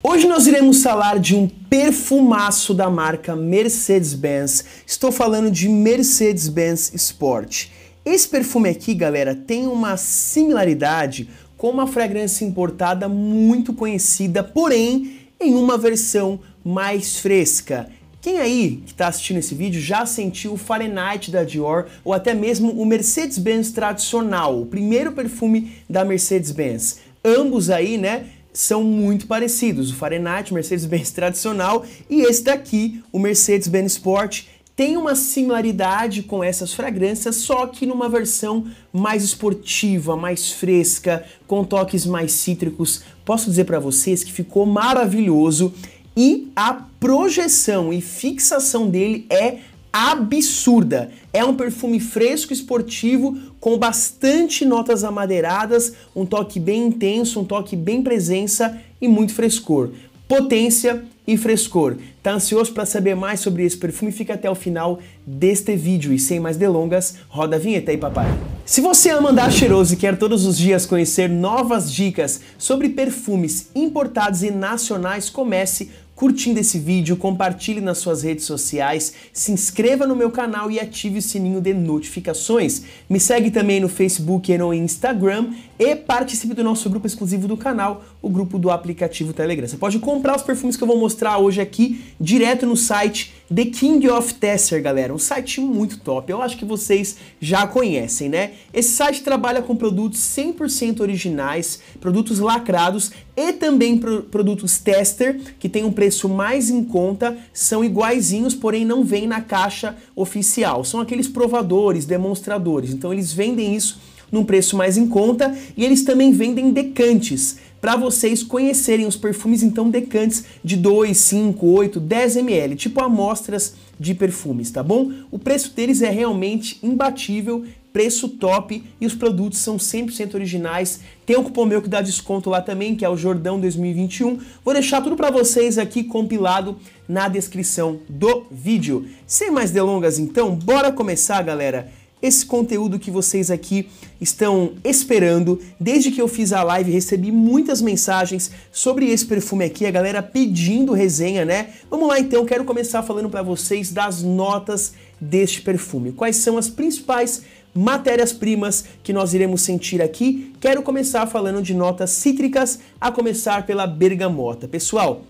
Hoje nós iremos falar de um perfumaço da marca Mercedes-Benz. Estou falando de Mercedes-Benz Sport. Esse perfume aqui, galera, tem uma similaridade com uma fragrância importada muito conhecida, porém em uma versão mais fresca. Quem aí que está assistindo esse vídeo já sentiu o Fahrenheit da Dior ou até mesmo o Mercedes-Benz tradicional, o primeiro perfume da Mercedes-Benz? Ambos aí, né, são muito parecidos. O Fahrenheit, o Mercedes-Benz tradicional e esse daqui, o Mercedes-Benz Sport, tem uma similaridade com essas fragrâncias, só que numa versão mais esportiva, mais fresca, com toques mais cítricos. Posso dizer para vocês que ficou maravilhoso e a projeção e fixação dele é absurda. É um perfume fresco esportivo com bastante notas amadeiradas, um toque bem intenso, um toque bem presença e muito frescor. Potência e frescor. Tá ansioso para saber mais sobre esse perfume? Fica até o final deste vídeo e sem mais delongas, roda a vinheta aí, papai. Se você ama andar cheiroso e quer todos os dias conhecer novas dicas sobre perfumes importados e nacionais, comece curtindo esse vídeo, compartilhe nas suas redes sociais, se inscreva no meu canal e ative o sininho de notificações. Me segue também no Facebook e no Instagram e participe do nosso grupo exclusivo do canal, o grupo do aplicativo Telegram. Você pode comprar os perfumes que eu vou mostrar hoje aqui direto no site The King of Tesser, galera. Um site muito top. Eu acho que vocês já conhecem, né? Esse site trabalha com produtos 100% originais, produtos lacrados e também pro produtos tester, que tem um preço mais em conta, são iguaizinhos, porém não vêm na caixa oficial. São aqueles provadores, demonstradores. Então eles vendem isso num preço mais em conta e eles também vendem decantes para vocês conhecerem os perfumes então decantes de 2, 5, 8, 10 ml, tipo amostras de perfumes, tá bom? O preço deles é realmente imbatível, preço top e os produtos são 100% originais. Tem um cupom meu que dá desconto lá também, que é o Jordão 2021. Vou deixar tudo para vocês aqui compilado na descrição do vídeo. Sem mais delongas então, bora começar, galera esse conteúdo que vocês aqui estão esperando. Desde que eu fiz a live, recebi muitas mensagens sobre esse perfume aqui, a galera pedindo resenha, né? Vamos lá então, quero começar falando para vocês das notas deste perfume. Quais são as principais matérias-primas que nós iremos sentir aqui? Quero começar falando de notas cítricas, a começar pela bergamota. Pessoal,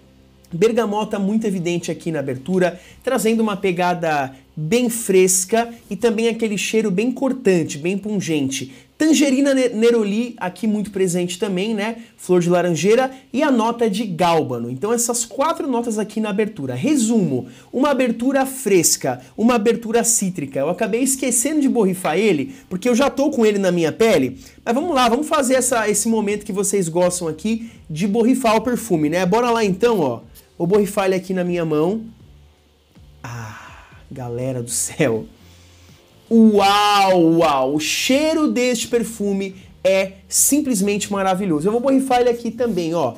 Bergamota muito evidente aqui na abertura, trazendo uma pegada bem fresca e também aquele cheiro bem cortante, bem pungente. Tangerina neroli aqui muito presente também, né? Flor de laranjeira e a nota de gálbano. Então essas quatro notas aqui na abertura. Resumo, uma abertura fresca, uma abertura cítrica. Eu acabei esquecendo de borrifar ele, porque eu já tô com ele na minha pele. Mas vamos lá, vamos fazer essa, esse momento que vocês gostam aqui de borrifar o perfume, né? Bora lá então, ó. Vou borrifar ele aqui na minha mão. Ah, galera do céu. Uau, uau! O cheiro deste perfume é simplesmente maravilhoso. Eu vou borrifar ele aqui também, ó.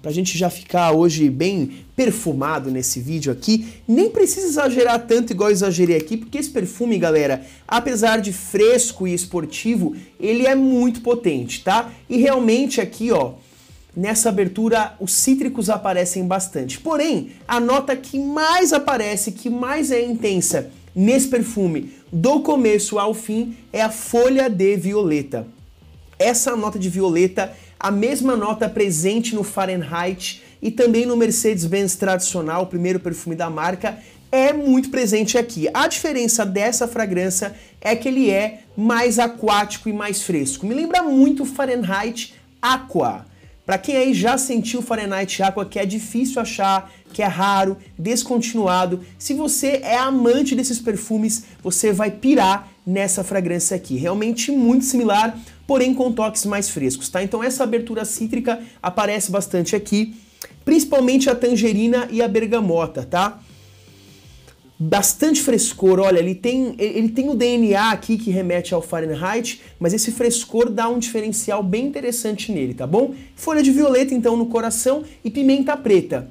Pra gente já ficar hoje bem perfumado nesse vídeo aqui. Nem precisa exagerar tanto igual eu exagerei aqui, porque esse perfume, galera, apesar de fresco e esportivo, ele é muito potente, tá? E realmente aqui, ó, Nessa abertura, os cítricos aparecem bastante. Porém, a nota que mais aparece, que mais é intensa nesse perfume, do começo ao fim, é a folha de violeta. Essa nota de violeta, a mesma nota presente no Fahrenheit e também no Mercedes-Benz tradicional, o primeiro perfume da marca, é muito presente aqui. A diferença dessa fragrância é que ele é mais aquático e mais fresco. Me lembra muito Fahrenheit Aqua, para quem aí já sentiu Fahrenheit Aqua, que é difícil achar, que é raro, descontinuado, se você é amante desses perfumes, você vai pirar nessa fragrância aqui. Realmente muito similar, porém com toques mais frescos, tá? Então essa abertura cítrica aparece bastante aqui, principalmente a tangerina e a bergamota, tá? bastante frescor. Olha, ele tem, ele tem o DNA aqui que remete ao Fahrenheit, mas esse frescor dá um diferencial bem interessante nele, tá bom? Folha de violeta então no coração e pimenta preta.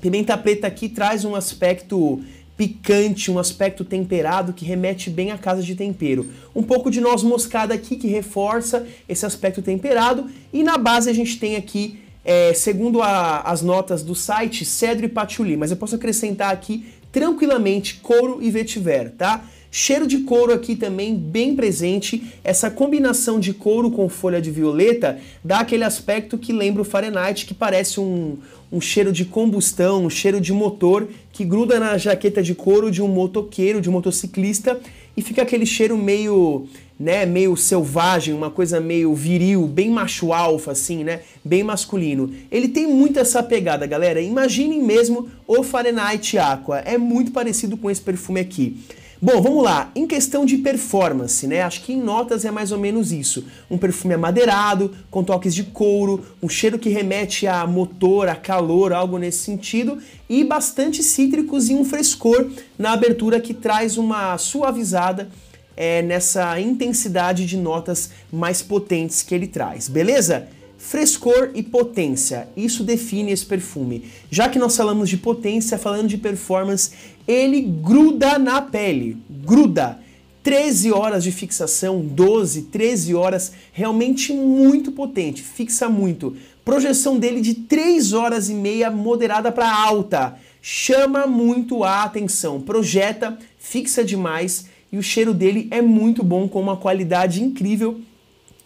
Pimenta preta aqui traz um aspecto picante, um aspecto temperado que remete bem à casa de tempero. Um pouco de noz moscada aqui que reforça esse aspecto temperado e na base a gente tem aqui é, segundo a, as notas do site, cedro e patchouli, mas eu posso acrescentar aqui tranquilamente couro e vetiver, tá? Cheiro de couro aqui também bem presente. Essa combinação de couro com folha de violeta dá aquele aspecto que lembra o Fahrenheit, que parece um, um cheiro de combustão, um cheiro de motor que gruda na jaqueta de couro de um motoqueiro, de um motociclista e fica aquele cheiro meio né, meio selvagem, uma coisa meio viril, bem macho alfa, assim, né, bem masculino. Ele tem muito essa pegada, galera. Imaginem mesmo o Fahrenheit Aqua. É muito parecido com esse perfume aqui. Bom, vamos lá. Em questão de performance, né? Acho que em notas é mais ou menos isso. Um perfume amadeirado, com toques de couro, um cheiro que remete a motor, a calor, algo nesse sentido, e bastante cítricos e um frescor na abertura que traz uma suavizada é, nessa intensidade de notas mais potentes que ele traz, beleza? Frescor e potência, isso define esse perfume. Já que nós falamos de potência, falando de performance, ele gruda na pele, gruda. 13 horas de fixação, 12, 13 horas, realmente muito potente, fixa muito. Projeção dele de 3 horas e meia, moderada para alta. Chama muito a atenção, projeta, fixa demais e o cheiro dele é muito bom, com uma qualidade incrível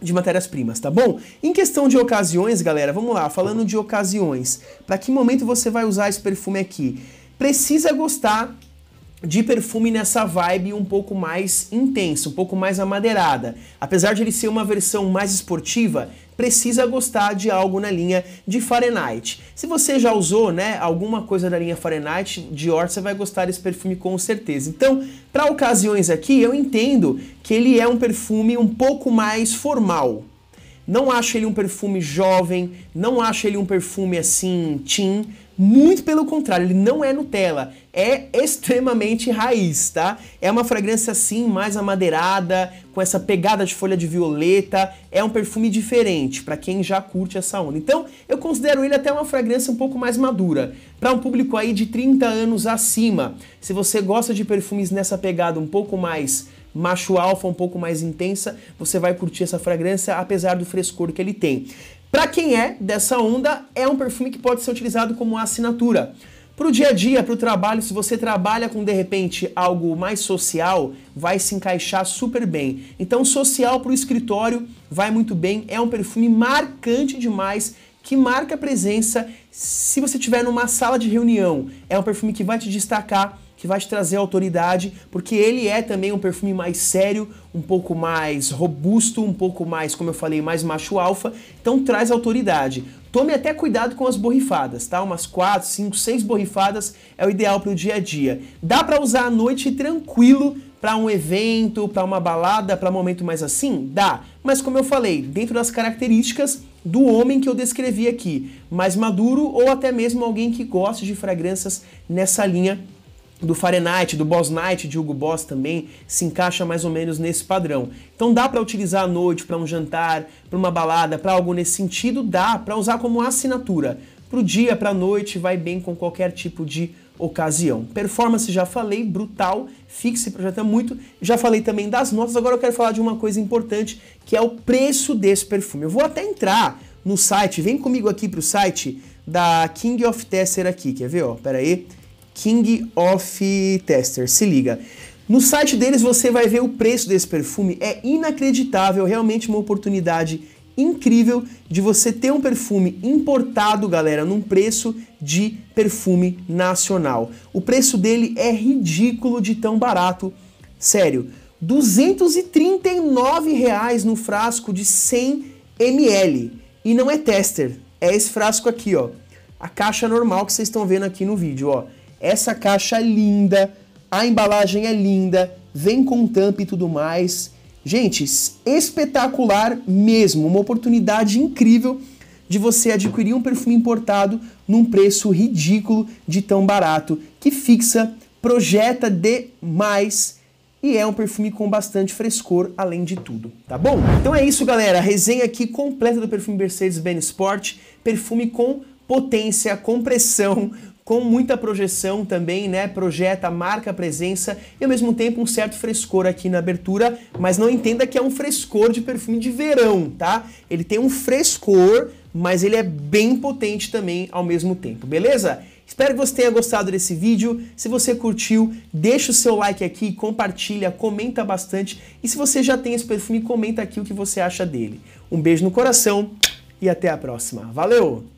de matérias-primas, tá bom? Em questão de ocasiões, galera, vamos lá, falando de ocasiões, para que momento você vai usar esse perfume aqui? Precisa gostar de perfume nessa vibe um pouco mais intensa, um pouco mais amadeirada. Apesar de ele ser uma versão mais esportiva, precisa gostar de algo na linha de Fahrenheit. Se você já usou, né, alguma coisa da linha Fahrenheit, Dior, você vai gostar desse perfume com certeza. Então, para ocasiões aqui, eu entendo que ele é um perfume um pouco mais formal. Não acho ele um perfume jovem, não acho ele um perfume assim teen, muito pelo contrário, ele não é Nutella, é extremamente raiz, tá? É uma fragrância assim, mais amadeirada, com essa pegada de folha de violeta, é um perfume diferente para quem já curte essa onda. Então, eu considero ele até uma fragrância um pouco mais madura, para um público aí de 30 anos acima. Se você gosta de perfumes nessa pegada um pouco mais macho alfa, um pouco mais intensa, você vai curtir essa fragrância apesar do frescor que ele tem. Para quem é dessa onda, é um perfume que pode ser utilizado como assinatura. Para o dia a dia, para o trabalho, se você trabalha com de repente algo mais social, vai se encaixar super bem. Então, social para o escritório vai muito bem. É um perfume marcante demais que marca a presença. Se você estiver numa sala de reunião, é um perfume que vai te destacar que vai te trazer autoridade, porque ele é também um perfume mais sério, um pouco mais robusto, um pouco mais, como eu falei, mais macho alfa, então traz autoridade. Tome até cuidado com as borrifadas, tá? Umas 4, 5, 6 borrifadas é o ideal para o dia a dia. Dá para usar à noite tranquilo, para um evento, para uma balada, para um momento mais assim? Dá. Mas como eu falei, dentro das características do homem que eu descrevi aqui, mais maduro ou até mesmo alguém que gosta de fragrâncias nessa linha do Fahrenheit, do Boss Night de Hugo Boss também se encaixa mais ou menos nesse padrão. Então dá para utilizar à noite, para um jantar, para uma balada, para algo nesse sentido, dá para usar como assinatura. Para o dia, para a noite, vai bem com qualquer tipo de ocasião. Performance já falei, brutal, fixe, projeta muito. Já falei também das notas, agora eu quero falar de uma coisa importante, que é o preço desse perfume. Eu vou até entrar no site, vem comigo aqui para o site da King of Tesser aqui, quer ver? Ó, pera aí. King of Tester. Se liga. No site deles você vai ver o preço desse perfume, é inacreditável, realmente uma oportunidade incrível de você ter um perfume importado, galera, num preço de perfume nacional. O preço dele é ridículo de tão barato, sério. 239 reais no frasco de 100 ml e não é tester, é esse frasco aqui, ó, a caixa normal que vocês estão vendo aqui no vídeo, ó. Essa caixa é linda, a embalagem é linda, vem com tampa e tudo mais. Gente, espetacular mesmo, uma oportunidade incrível de você adquirir um perfume importado num preço ridículo de tão barato, que fixa, projeta demais e é um perfume com bastante frescor, além de tudo, tá bom? Então é isso, galera. A resenha aqui completa do perfume Mercedes-Benz Sport, perfume com potência, compressão, com muita projeção também, né? Projeta, marca a presença e ao mesmo tempo um certo frescor aqui na abertura, mas não entenda que é um frescor de perfume de verão, tá? Ele tem um frescor, mas ele é bem potente também ao mesmo tempo, beleza? Espero que você tenha gostado desse vídeo. Se você curtiu, deixa o seu like aqui, compartilha, comenta bastante. E se você já tem esse perfume, comenta aqui o que você acha dele. Um beijo no coração e até a próxima. Valeu!